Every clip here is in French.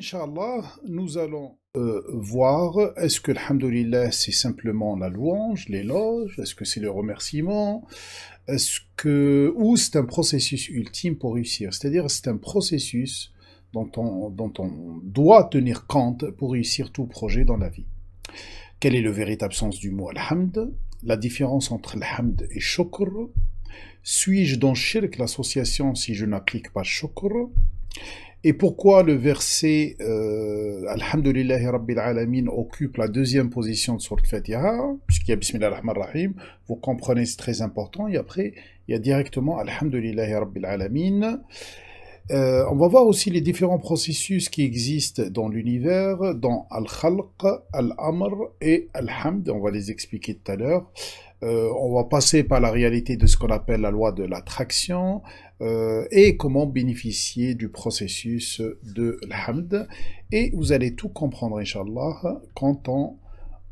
Inch'Allah, nous allons euh, voir est-ce que Alhamdulillah c'est simplement la louange, l'éloge, est-ce que c'est le remerciement, est-ce que. ou c'est un processus ultime pour réussir. C'est-à-dire, c'est un processus dont on, doit tenir compte pour réussir tout projet dans la vie. Quel est le véritable sens du mot Alhamd La différence entre Alhamd et Shukr Suis-je dans Shirk l'association si je n'applique pas Shukr et pourquoi le verset euh, Rabbil Alamin occupe la deuxième position de Sourate Fatiha, puisqu'il y a Bismillah Rahman Rahim, vous comprenez, c'est très important, et après, il y a directement Alhamdulillahi Rabbil Alamin. Euh, on va voir aussi les différents processus qui existent dans l'univers, dans Al-Khalq, Al-Amr et Al-Hamd, on va les expliquer tout à l'heure. Euh, on va passer par la réalité de ce qu'on appelle la loi de l'attraction euh, et comment bénéficier du processus de l'hamd. Et vous allez tout comprendre, Inch'Allah, quand on,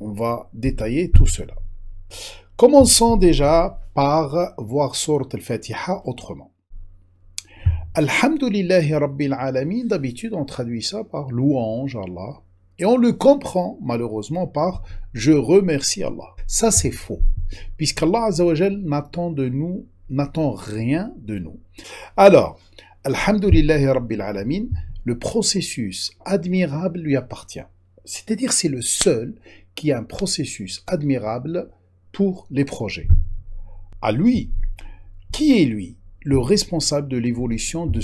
va détailler tout cela. Commençons déjà par voir Surat al-Fatiha autrement. Alhamdulillahi Rabbil Alamin, d'habitude on traduit ça par louange Allah. Et on le comprend malheureusement par je remercie Allah. Ça c'est faux puisqu'Allah n'attend de nous, n'attend rien de nous. Alors, Alhamdulillahi Rabbil Alamin, le processus admirable lui appartient. C'est-à-dire c'est le seul qui a un processus admirable pour les projets. À lui, qui est lui le responsable de l'évolution de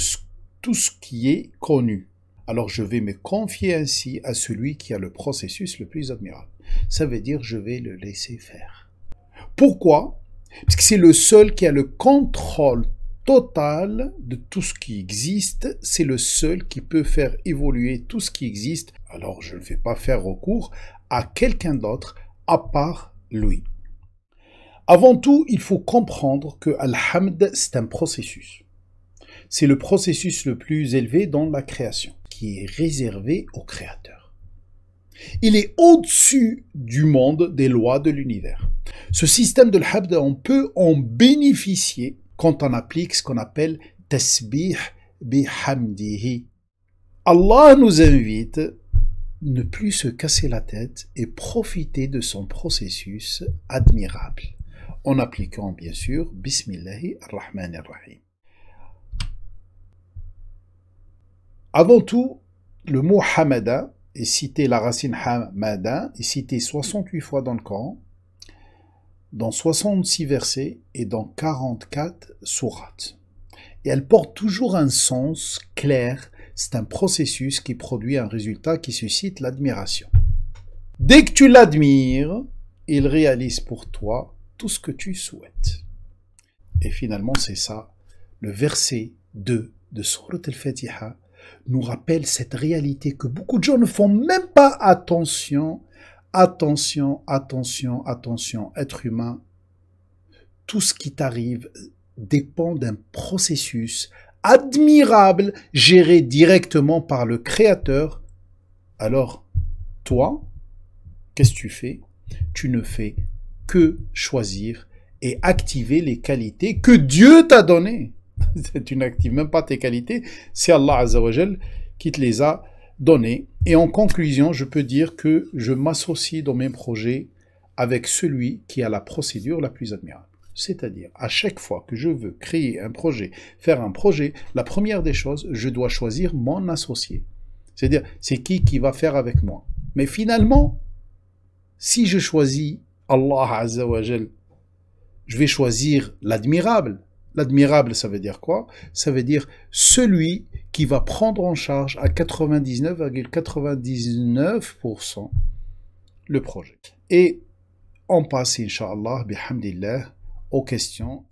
tout ce qui est connu alors je vais me confier ainsi à celui qui a le processus le plus admirable. Ça veut dire je vais le laisser faire. Pourquoi Parce que c'est le seul qui a le contrôle total de tout ce qui existe, c'est le seul qui peut faire évoluer tout ce qui existe. Alors je ne vais pas faire recours à quelqu'un d'autre à part lui. Avant tout, il faut comprendre que al c'est un processus. C'est le processus le plus élevé dans la création, qui est réservé au Créateur. Il est au-dessus du monde des lois de l'univers. Ce système de l'habda, on peut en bénéficier quand on applique ce qu'on appelle tasbih bihamdihi. Allah nous invite ne plus se casser la tête et profiter de son processus admirable, en appliquant bien sûr Bismillahi ar rahim Avant tout, le mot Hamada est cité, la racine Hamada est cité 68 fois dans le Coran, dans 66 versets et dans 44 sourates. Et elle porte toujours un sens clair, c'est un processus qui produit un résultat qui suscite l'admiration. Dès que tu l'admires, il réalise pour toi tout ce que tu souhaites. Et finalement, c'est ça, le verset 2 de Surat al-Fatiha nous rappelle cette réalité que beaucoup de gens ne font même pas attention attention, attention, attention, être humain, tout ce qui t'arrive dépend d'un processus admirable géré directement par le Créateur. Alors, toi, qu'est-ce que tu fais Tu ne fais que choisir et activer les qualités que Dieu t'a données. tu n'actives même pas tes qualités, c'est Allah Azzawajal qui te les a et en conclusion, je peux dire que je m'associe dans mes projets avec celui qui a la procédure la plus admirable. C'est-à-dire, à chaque fois que je veux créer un projet, faire un projet, la première des choses, je dois choisir mon associé. C'est-à-dire, c'est qui qui va faire avec moi. Mais finalement, si je choisis Allah Jal, je vais choisir l'admirable, L'admirable, ça veut dire quoi Ça veut dire celui qui va prendre en charge à 99,99% le projet. Et on passe, inshallah, bihamdillah, aux questions.